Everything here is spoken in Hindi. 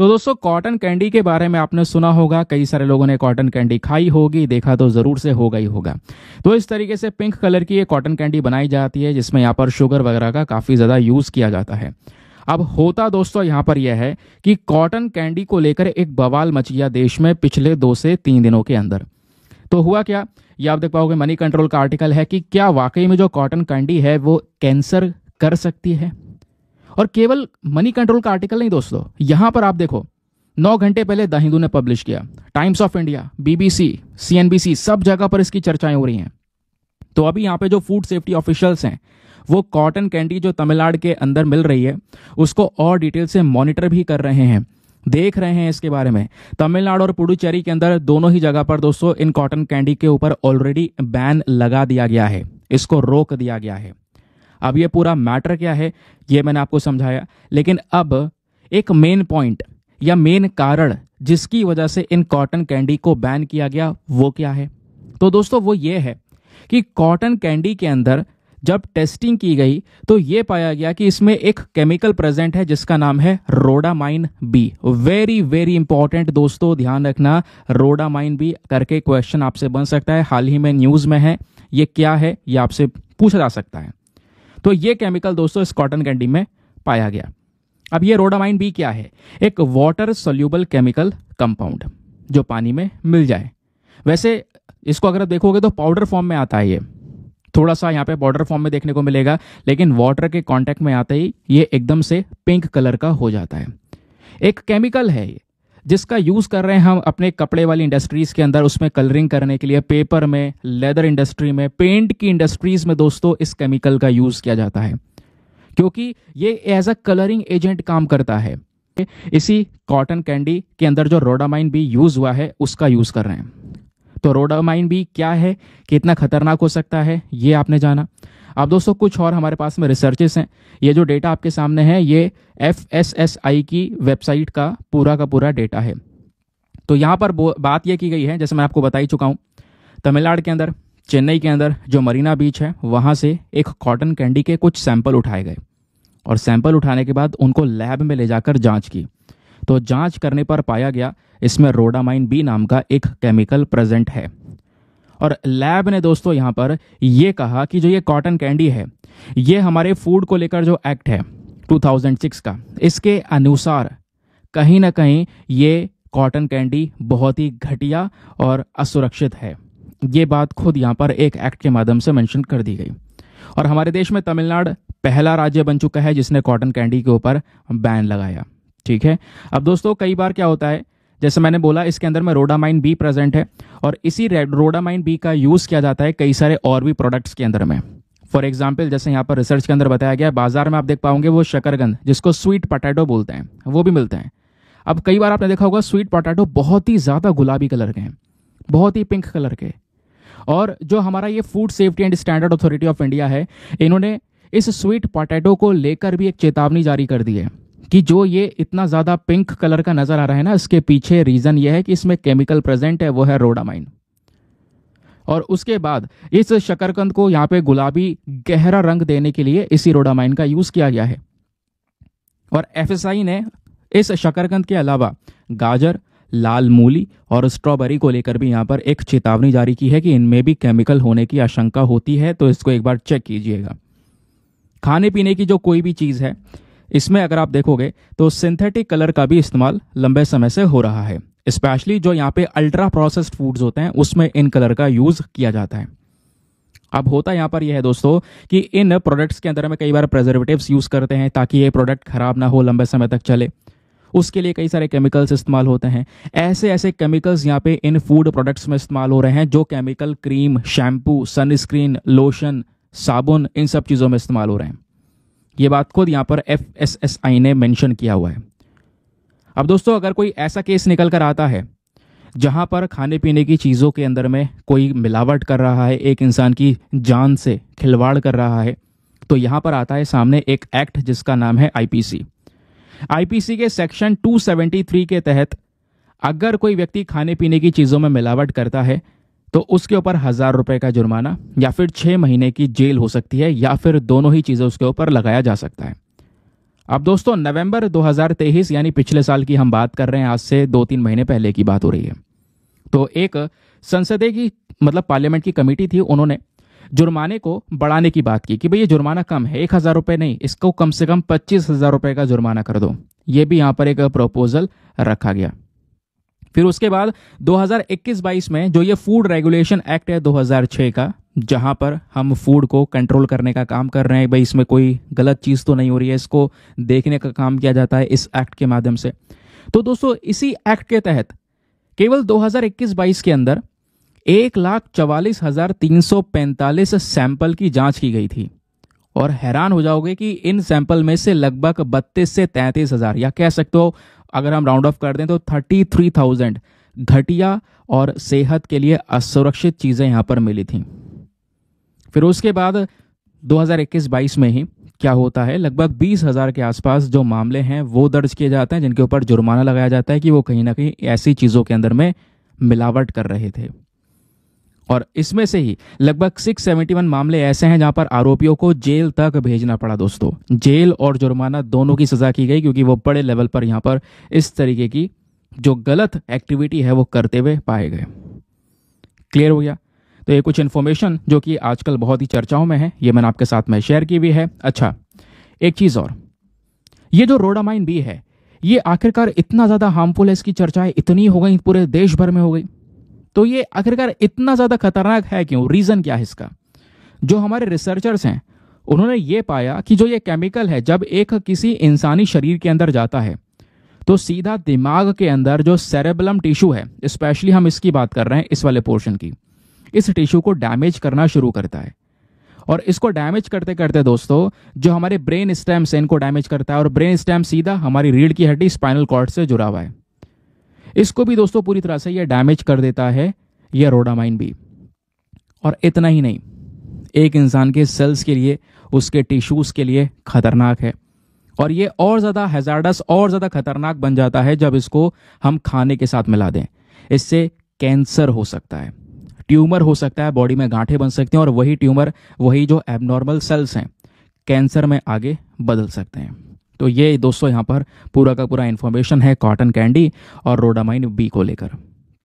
तो दोस्तों कॉटन कैंडी के बारे में आपने सुना होगा कई सारे लोगों ने कॉटन कैंडी खाई होगी देखा तो ज़रूर से होगा ही होगा तो इस तरीके से पिंक कलर की ये कॉटन कैंडी बनाई जाती है जिसमें यहाँ पर शुगर वगैरह का काफ़ी ज़्यादा यूज़ किया जाता है अब होता दोस्तों यहाँ पर यह है कि कॉटन कैंडी को लेकर एक बवाल मच गया देश में पिछले दो से तीन दिनों के अंदर तो हुआ क्या ये आप देख पाओगे मनी कंट्रोल का आर्टिकल है कि क्या वाकई में जो कॉटन कैंडी है वो कैंसर कर सकती है और केवल मनी कंट्रोल का आर्टिकल नहीं दोस्तों यहां पर आप देखो नौ घंटे पहले द हिंदू ने पब्लिश किया Times of India BBC CNBC सब जगह पर इसकी चर्चाएं हो रही हैं तो अभी यहाँ पे जो फूड सेफ्टी ऑफिशियल्स हैं वो कॉटन कैंडी जो तमिलनाडु के अंदर मिल रही है उसको और डिटेल से मॉनिटर भी कर रहे हैं देख रहे हैं इसके बारे में तमिलनाडु और पुडुचेरी के अंदर दोनों ही जगह पर दोस्तों इन कॉटन कैंडी के ऊपर ऑलरेडी बैन लगा दिया गया है इसको रोक दिया गया है अब ये पूरा मैटर क्या है ये मैंने आपको समझाया लेकिन अब एक मेन पॉइंट या मेन कारण जिसकी वजह से इन कॉटन कैंडी को बैन किया गया वो क्या है तो दोस्तों वो ये है कि कॉटन कैंडी के अंदर जब टेस्टिंग की गई तो ये पाया गया कि इसमें एक केमिकल प्रेजेंट है जिसका नाम है rhodamine B very very important दोस्तों ध्यान रखना रोडामाइन बी करके क्वेश्चन आपसे बन सकता है हाल ही में न्यूज में है ये क्या है ये आपसे पूछा जा सकता है तो ये केमिकल दोस्तों इस कॉटन कैंडी में पाया गया अब ये रोडामाइन भी क्या है एक वाटर सोल्यूबल केमिकल कंपाउंड जो पानी में मिल जाए वैसे इसको अगर आप देखोगे तो पाउडर फॉर्म में आता है ये थोड़ा सा यहाँ पे पाउडर फॉर्म में देखने को मिलेगा लेकिन वाटर के कांटेक्ट में आते ही ये एकदम से पिंक कलर का हो जाता है एक केमिकल है ये जिसका यूज़ कर रहे हैं हम अपने कपड़े वाली इंडस्ट्रीज़ के अंदर उसमें कलरिंग करने के लिए पेपर में लेदर इंडस्ट्री में पेंट की इंडस्ट्रीज़ में दोस्तों इस केमिकल का यूज़ किया जाता है क्योंकि ये एज अ कलरिंग एजेंट काम करता है इसी कॉटन कैंडी के अंदर जो रोडामाइन भी यूज़ हुआ है उसका यूज़ कर रहे हैं तो रोडामाइन भी क्या है कितना खतरनाक हो सकता है ये आपने जाना अब दोस्तों कुछ और हमारे पास में रिसर्चेस हैं ये जो डेटा आपके सामने है ये एफ की वेबसाइट का पूरा का पूरा डेटा है तो यहाँ पर बात यह की गई है जैसे मैं आपको बता ही चुका हूँ तमिलनाडु के अंदर चेन्नई के अंदर जो मरीना बीच है वहाँ से एक कॉटन कैंडी के कुछ सैंपल उठाए गए और सैंपल उठाने के बाद उनको लैब में ले जाकर जांच की तो जांच करने पर पाया गया इसमें रोडामाइन बी नाम का एक केमिकल प्रेजेंट है और लैब ने दोस्तों यहाँ पर यह कहा कि जो ये कॉटन कैंडी है ये हमारे फूड को लेकर जो एक्ट है 2006 का इसके अनुसार कहीं ना कहीं ये कॉटन कैंडी बहुत ही घटिया और असुरक्षित है ये बात खुद यहाँ पर एक एक्ट के माध्यम से मैंशन कर दी गई और हमारे देश में तमिलनाडु पहला राज्य बन चुका है जिसने कॉटन कैंडी के ऊपर बैन लगाया ठीक है अब दोस्तों कई बार क्या होता है जैसे मैंने बोला इसके अंदर में रोडामाइन बी प्रेजेंट है और इसी रोडामाइन बी का यूज़ किया जाता है कई सारे और भी प्रोडक्ट्स के अंदर में फॉर एग्जाम्पल जैसे यहाँ पर रिसर्च के अंदर बताया गया बाजार में आप देख पाओगे वो शकरगंध जिसको स्वीट पटैटो बोलते हैं वो भी मिलते हैं अब कई बार आपने देखा होगा स्वीट पटैटो बहुत ही ज़्यादा गुलाबी कलर के हैं बहुत ही पिंक कलर के और जो हमारा ये Food Safety and Standard Authority of India है इन्होंने इस स्वीट पटैटो को लेकर भी एक चेतावनी जारी कर दी है कि जो ये इतना ज़्यादा पिंक कलर का नज़र आ रहा है ना इसके पीछे रीज़न ये है कि इसमें केमिकल प्रेजेंट है वो है रोडामाइन और उसके बाद इस शकरकंद को यहाँ पे गुलाबी गहरा रंग देने के लिए इसी रोडामाइन का यूज़ किया गया है और एफ ने इस शकरकंद के अलावा गाजर लाल मूली और स्ट्रॉबेरी को लेकर भी यहां पर एक चेतावनी जारी की है कि इनमें भी केमिकल होने की आशंका होती है तो इसको एक बार चेक कीजिएगा खाने पीने की जो कोई भी चीज़ है इसमें अगर आप देखोगे तो सिंथेटिक कलर का भी इस्तेमाल लंबे समय से हो रहा है स्पेशली जो यहाँ पे अल्ट्रा प्रोसेस्ड फूड्स होते हैं उसमें इन कलर का यूज़ किया जाता है अब होता यहाँ पर यह है दोस्तों कि इन प्रोडक्ट्स के अंदर में कई बार प्रेजर्वेटिव यूज़ करते हैं ताकि ये प्रोडक्ट खराब ना हो लंबे समय तक चले उसके लिए कई सारे केमिकल्स इस्तेमाल होते हैं ऐसे ऐसे केमिकल्स यहाँ पे इन फूड प्रोडक्ट्स में इस्तेमाल हो रहे हैं जो chemical cream shampoo sunscreen lotion साबुन इन सब चीज़ों में इस्तेमाल हो रहे हैं ये बात खुद यहाँ पर एफ एस एस आई ने मेंशन किया हुआ है अब दोस्तों अगर कोई ऐसा केस निकल कर आता है जहाँ पर खाने पीने की चीज़ों के अंदर में कोई मिलावट कर रहा है एक इंसान की जान से खिलवाड़ कर रहा है तो यहाँ पर आता है सामने एक एक्ट जिसका नाम है आईपीसी आईपीसी के सेक्शन 273 के तहत अगर कोई व्यक्ति खाने पीने की चीज़ों में मिलावट करता है तो उसके ऊपर हज़ार रुपए का जुर्माना या फिर छह महीने की जेल हो सकती है या फिर दोनों ही चीज़ें उसके ऊपर लगाया जा सकता है अब दोस्तों नवंबर 2023 यानी पिछले साल की हम बात कर रहे हैं आज से दो तीन महीने पहले की बात हो रही है तो एक संसदीय की मतलब पार्लियामेंट की कमेटी थी उन्होंने जुर्माने को बढ़ाने की बात की कि भाई ये जुर्माना कम है एक हज़ार रुपये नहीं इसको कम से कम पच्चीस हज़ार रुपये का जुर्माना कर दो ये भी यहां पर एक प्रपोजल रखा गया फिर उसके बाद 2021-22 में जो ये फूड रेगुलेशन एक्ट है 2006 का जहां पर हम फूड को कंट्रोल करने का काम कर रहे हैं भाई इसमें कोई गलत चीज़ तो नहीं हो रही है इसको देखने का काम किया जाता है इस एक्ट के माध्यम से तो दोस्तों इसी एक्ट के तहत केवल 2021-22 के अंदर एक लाख चवालीस हजार तीन सौ पैंतालीस सैंपल की जांच की गई थी और हैरान हो जाओगे कि इन सैंपल में से लगभग बत्तीस से तैंतीस हज़ार या कह सकते हो अगर हम राउंड ऑफ कर दें तो थर्टी थ्री थाउजेंड घटिया और सेहत के लिए असुरक्षित चीज़ें यहां पर मिली थी फिर उसके बाद 2021-22 में ही क्या होता है लगभग बीस हज़ार के आसपास जो मामले हैं वो दर्ज किए जाते हैं जिनके ऊपर जुर्माना लगाया जाता है कि वो कहीं ना कहीं ऐसी चीज़ों के अंदर में मिलावट कर रहे थे और इसमें से ही लगभग 671 मामले ऐसे हैं जहां पर आरोपियों को जेल तक भेजना पड़ा दोस्तों जेल और जुर्माना दोनों की सजा की गई क्योंकि वो बड़े लेवल पर यहां पर इस तरीके की जो गलत एक्टिविटी है वो करते हुए पाए गए क्लियर हो गया तो ये कुछ इन्फॉर्मेशन जो कि आजकल बहुत ही चर्चाओं में है ये मैंने आपके साथ में शेयर की हुई है अच्छा एक चीज़ और ये जो रोडामाइन बी है ये आखिरकार इतना ज़्यादा हार्मफुल है इसकी चर्चाएं इतनी हो गई पूरे देश भर में हो गई तो ये आखिरकार इतना ज़्यादा खतरनाक है क्यों रीज़न क्या है इसका जो हमारे रिसर्चर्स हैं उन्होंने ये पाया कि जो ये केमिकल है जब एक किसी इंसानी शरीर के अंदर जाता है तो सीधा दिमाग के अंदर जो सेरेबलम टिश्यू है स्पेशली हम इसकी बात कर रहे हैं इस वाले पोर्शन की इस टिश्यू को डैमेज करना शुरू करता है और इसको डैमेज करते करते दोस्तों जो हमारे ब्रेन स्टेम्स इनको डैमेज करता है और ब्रेन स्टेम सीधा हमारी रीढ़ की हड्डी स्पाइनल कॉर्ड से जुड़ा हुआ है इसको भी दोस्तों पूरी तरह से यह डैमेज कर देता है यह रोडामाइन भी और इतना ही नहीं एक इंसान के सेल्स के लिए उसके टिश्यूज़ के लिए खतरनाक है और ये और ज़्यादा हेजार्डस और ज़्यादा खतरनाक बन जाता है जब इसको हम खाने के साथ मिला दें इससे कैंसर हो सकता है ट्यूमर हो सकता है बॉडी में गांठे बन सकते हैं और वही ट्यूमर वही जो एबनॉर्मल सेल्स हैं कैंसर में आगे बदल सकते हैं तो ये दोस्तों यहाँ पर पूरा का पूरा इन्फॉर्मेशन है कॉटन कैंडी और रोडामाइन बी को लेकर